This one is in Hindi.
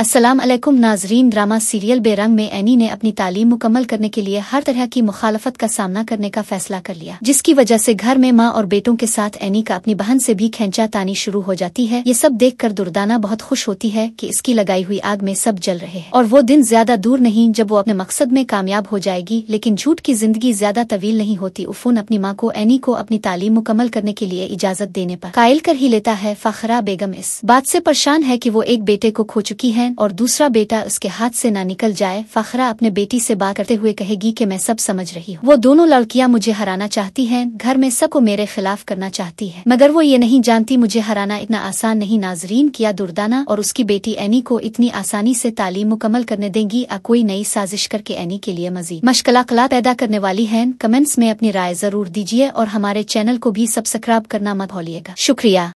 असलम नाजरीन ड्रामा सीरियल बेरंग में एनी ने अपनी तालीम मुकम्मल करने के लिए हर तरह की मुखालफत का सामना करने का फैसला कर लिया जिसकी वजह से घर में माँ और बेटों के साथ एनी का अपनी बहन से भी खेचा तानी शुरू हो जाती है ये सब देखकर दुर्दाना बहुत खुश होती है कि इसकी लगाई हुई आग में सब जल रहे हैं और वो दिन ज्यादा दूर नहीं जब वो अपने मकसद में कामयाब हो जाएगी लेकिन झूठ की जिंदगी ज्यादा तवील नहीं होती उफून अपनी माँ को एनी को अपनी तालीम मुकम्मल करने के लिए इजाजत देने पर कायल कर ही लेता है फखरा बेगम इस बात से परेशान है कि वो एक बेटे को खो चुकी है हुसैन और दूसरा बेटा उसके हाथ से ना निकल जाए फखरा अपने बेटी से बात करते हुए कहेगी कि मैं सब समझ रही हूँ वो दोनों लड़कियाँ मुझे हराना चाहती हैं घर में सबको मेरे खिलाफ करना चाहती है मगर वो ये नहीं जानती मुझे हराना इतना आसान नहीं नाजरीन किया दुर्दाना और उसकी बेटी एनी को इतनी आसानी से तालीम मुकम्मल करने देंगी अ कोई नई साजिश करके एनी के लिए मजीद मशकला पैदा करने वाली है कमेंट्स में अपनी राय जरूर दीजिए और हमारे चैनल को भी सब्सक्राइब करना मत भोलिएगा शुक्रिया